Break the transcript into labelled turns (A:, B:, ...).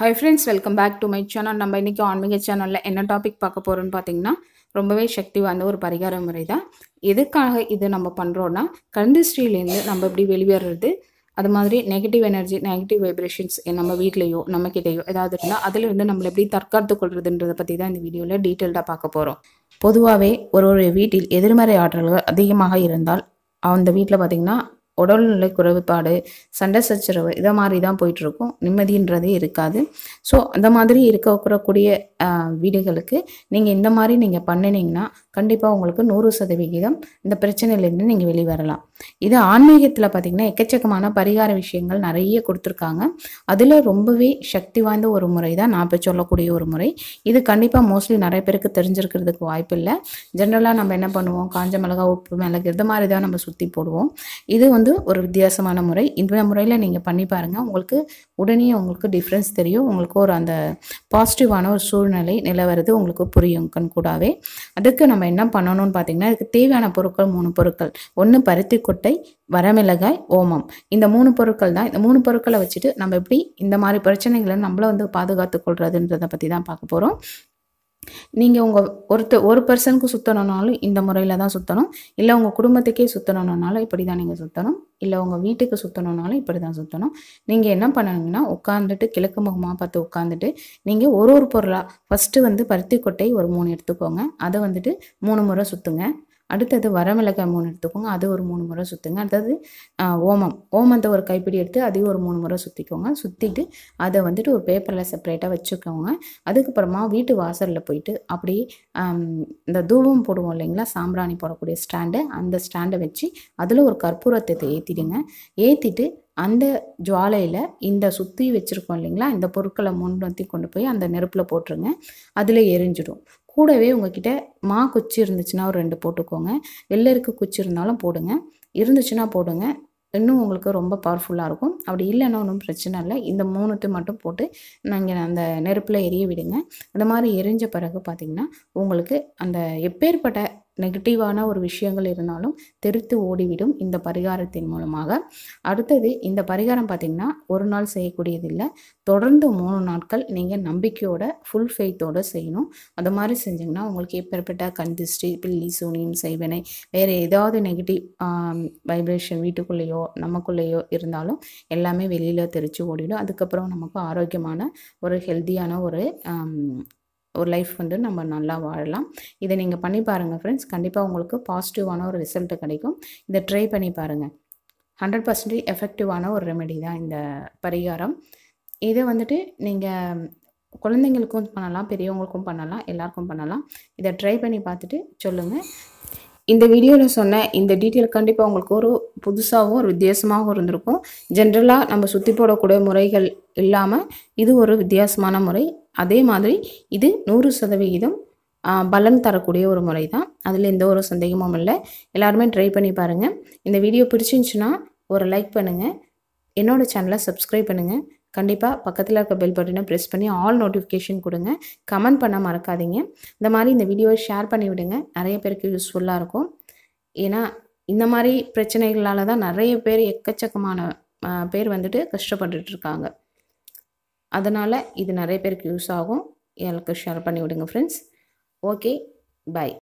A: high friends welcome back to my channel நம்ம இன்றைக்கி ஆன்மீக சேனலில் என்ன டாபிக் பார்க்க போகிறோன்னு பார்த்தீங்கன்னா ரொம்பவே சக்தி வாய்ந்த ஒரு பரிகார முறை தான் எதுக்காக இது நம்ம பண்ணுறோன்னா கந்திஸ்ரீலேருந்து நம்ம எப்படி வெளியேறது அது மாதிரி நெகட்டிவ் எனர்ஜி நெகட்டிவ் வைப்ரேஷன்ஸ் நம்ம வீட்லேயோ நம்மக்கிட்டேயோ ஏதாவது இருந்தால் அதிலிருந்து நம்மளை எப்படி தற்காத்து கொள்றதுன்றதை பற்றி தான் இந்த வீடியோவில் டீட்டெயில்டாக பார்க்க போகிறோம் பொதுவாகவே ஒரு ஒரு வீட்டில் எதிர்மறை ஆற்றல்கள் அதிகமாக இருந்தால் அந்த வீட்டில் பார்த்திங்கன்னா உடல்நிலை குறைவுபாடு சண்டை சச்சரவு இதை மாதிரி தான் போயிட்டுருக்கும் நிம்மதின்றதே இருக்காது ஸோ அந்த மாதிரி கூடிய வீடுகளுக்கு நீங்கள் இந்த மாதிரி நீங்கள் பண்ணினீங்கன்னா கண்டிப்பாக உங்களுக்கு நூறு சதவிகிதம் இந்த பிரச்சனையிலேருந்து நீங்கள் வெளிவரலாம் இது ஆன்மீகத்தில் பார்த்திங்கன்னா எக்கச்சக்கமான பரிகார விஷயங்கள் நிறைய கொடுத்துருக்காங்க அதில் ரொம்பவே சக்தி வாய்ந்த ஒரு முறை தான் நான் இப்போ சொல்லக்கூடிய ஒரு முறை இது கண்டிப்பாக மோஸ்ட்லி நிறைய பேருக்கு தெரிஞ்சிருக்கிறதுக்கு வாய்ப்பு இல்லை ஜென்ரலாக நம்ம என்ன பண்ணுவோம் காஞ்ச மிளகா உப்பு மிளகு இது மாதிரி தான் நம்ம சுற்றி போடுவோம் இது வந்து வந்து ஒரு வித்தியாசமான முறை இந்த முறையில் நீங்கள் பண்ணி பாருங்கள் உங்களுக்கு உடனே உங்களுக்கு டிஃப்ரென்ஸ் தெரியும் உங்களுக்கு ஒரு அந்த பாசிட்டிவான ஒரு சூழ்நிலை நிலவரது உங்களுக்கு புரியும் கூடாவே அதுக்கு நம்ம என்ன பண்ணணும்னு பார்த்தீங்கன்னா அதுக்கு தேவையான பொருட்கள் மூணு பொருட்கள் ஒன்று பருத்தி கொட்டை வரமிளகாய் ஓமம் இந்த மூணு பொருட்கள் தான் இந்த மூணு பொருட்களை வச்சுட்டு நம்ம எப்படி இந்த மாதிரி பிரச்சனைகளை நம்மளை வந்து பாதுகாத்து கொள்றதுன்றதை பற்றி தான் பார்க்க போகிறோம் நீங்கள் உங்கள் ஒருத்த ஒரு பர்சனுக்கு சுற்றணுன்னாலும் இந்த முறையில் தான் சுற்றணும் இல்லை உங்கள் குடும்பத்துக்கே சுற்றணுன்னாலும் இப்படி தான் நீங்கள் சுற்றணும் இல்லை உங்கள் வீட்டுக்கு சுற்றணுன்னாலும் இப்படி தான் சுற்றணும் நீங்கள் என்ன பண்ணணுங்கன்னா உட்காந்துட்டு கிழக்கு முகமாக பார்த்து உட்காந்துட்டு நீங்கள் ஒரு ஒரு பொருளாக ஃபஸ்ட்டு வந்து பருத்தி கொட்டை ஒரு மூணு எடுத்துக்கோங்க அதை வந்துட்டு மூணு முறை சுற்றுங்க அடுத்தது வரமிளகாய் மூணு எடுத்துக்கோங்க அது ஒரு மூணு முறை சுற்றுங்க அடுத்தது ஓமம் ஓமத்தை ஒரு கைப்பிடி எடுத்து அதையும் ஒரு மூணு முறை சுற்றிக்கோங்க சுற்றிட்டு அதை வந்துட்டு ஒரு பேப்பரில் செப்பரேட்டாக வச்சுக்கோங்க அதுக்கப்புறமா வீட்டு வாசலில் போயிட்டு அப்படி இந்த தூவம் போடுவோம் இல்லைங்களா சாம்பிராணி போடக்கூடிய ஸ்டாண்டு அந்த ஸ்டாண்டை வச்சு அதில் ஒரு கற்பூரத்தை ஏற்றிடுங்க ஏற்றிட்டு அந்த ஜுவாலையில் இந்த சுற்றி வச்சுருக்கோம் இல்லைங்களா இந்த பொருட்களை முன்னோத்தி கொண்டு போய் அந்த நெருப்பில் போட்டுருங்க அதில் எரிஞ்சிடும் கூடவே உங்ககிட்ட மா குச்சி இருந்துச்சுன்னா ஒரு ரெண்டு போட்டுக்கோங்க வெளில இருக்க குச்சி இருந்தாலும் போடுங்க இருந்துச்சுன்னா போடுங்க இன்னும் உங்களுக்கு ரொம்ப பவர்ஃபுல்லாக இருக்கும் அப்படி இல்லைன்னா ஒன்றும் பிரச்சனை இல்லை இந்த மூணுத்தையும் மட்டும் போட்டு நாங்கள் அந்த நெருப்பில் எரிய விடுங்க அந்த மாதிரி எரிஞ்ச பிறகு பார்த்திங்கன்னா உங்களுக்கு அந்த எப்பேற்பட்ட நெகட்டிவான ஒரு விஷயங்கள் இருந்தாலும் தெரித்து ஓடிவிடும் இந்த பரிகாரத்தின் மூலமாக அடுத்தது இந்த பரிகாரம் பார்த்திங்கன்னா ஒரு நாள் செய்யக்கூடியதில்லை தொடர்ந்து மூணு நாட்கள் நீங்கள் நம்பிக்கையோட ஃபுல் ஃபெய்த்தோடு செய்யணும் அது மாதிரி செஞ்சிங்கன்னா உங்களுக்கு எப்பேற்பட்ட கந்திஷ்டி பில்லி சூனியம் செய்வனை வேறு ஏதாவது நெகட்டிவ் வைப்ரேஷன் வீட்டுக்குள்ளேயோ நமக்குள்ளேயோ இருந்தாலும் எல்லாமே வெளியில் தெரித்து ஓடிடும் அதுக்கப்புறம் நமக்கு ஆரோக்கியமான ஒரு ஹெல்த்தியான ஒரு ஒரு லைஃப் வந்து நம்ம நல்லா வாழலாம் இதை நீங்கள் பண்ணி பாருங்கள் ஃப்ரெண்ட்ஸ் கண்டிப்பாக உங்களுக்கு பாசிட்டிவான ஒரு ரிசல்ட்டு கிடைக்கும் இதை ட்ரை பண்ணி பாருங்கள் ஹண்ட்ரட் பர்சன்டேஜ் எஃபெக்டிவான ஒரு ரெமெடி தான் இந்த பரிகாரம் இதை வந்துட்டு நீங்கள் குழந்தைங்களுக்கும் பண்ணலாம் பெரியவங்களுக்கும் பண்ணலாம் எல்லாருக்கும் பண்ணலாம் இதை ட்ரை பண்ணி பார்த்துட்டு சொல்லுங்கள் இந்த வீடியோவில் சொன்ன இந்த டீட்டெயில் கண்டிப்பாக உங்களுக்கு ஒரு புதுசாகவும் ஒரு வித்தியாசமாகவும் இருந்திருக்கும் ஜென்ரலாக நம்ம சுற்றி போடக்கூடிய முறைகள் இல்லாமல் இது ஒரு வித்தியாசமான முறை அதே மாதிரி இது நூறு சதவிகிதம் பலன் தரக்கூடிய ஒரு முறை தான் அதில் எந்த ஒரு சந்தேகமும் இல்லை எல்லாருமே ட்ரை பண்ணி பாருங்கள் இந்த வீடியோ பிடிச்சிருந்துச்சுன்னா ஒரு லைக் பண்ணுங்கள் என்னோடய சேனலை சப்ஸ்கிரைப் பண்ணுங்கள் கண்டிப்பாக பக்கத்தில் இருக்க பெல் பட்டனை ப்ரெஸ் பண்ணி ஆல் நோட்டிஃபிகேஷன் கொடுங்க கமெண்ட் பண்ண மறக்காதீங்க இந்த மாதிரி இந்த வீடியோவை ஷேர் பண்ணி விடுங்க நிறைய பேருக்கு யூஸ்ஃபுல்லாக இருக்கும் ஏன்னா இந்த மாதிரி பிரச்சனைகளால் தான் நிறைய பேர் எக்கச்சக்கமான பேர் வந்துட்டு கஷ்டப்பட்டுட்டு இருக்காங்க அதனால் இது நிறைய பேருக்கு யூஸ் ஆகும் எல்லாருக்கும் ஷேர் பண்ணி விடுங்க ஃப்ரெண்ட்ஸ் ஓகே பாய்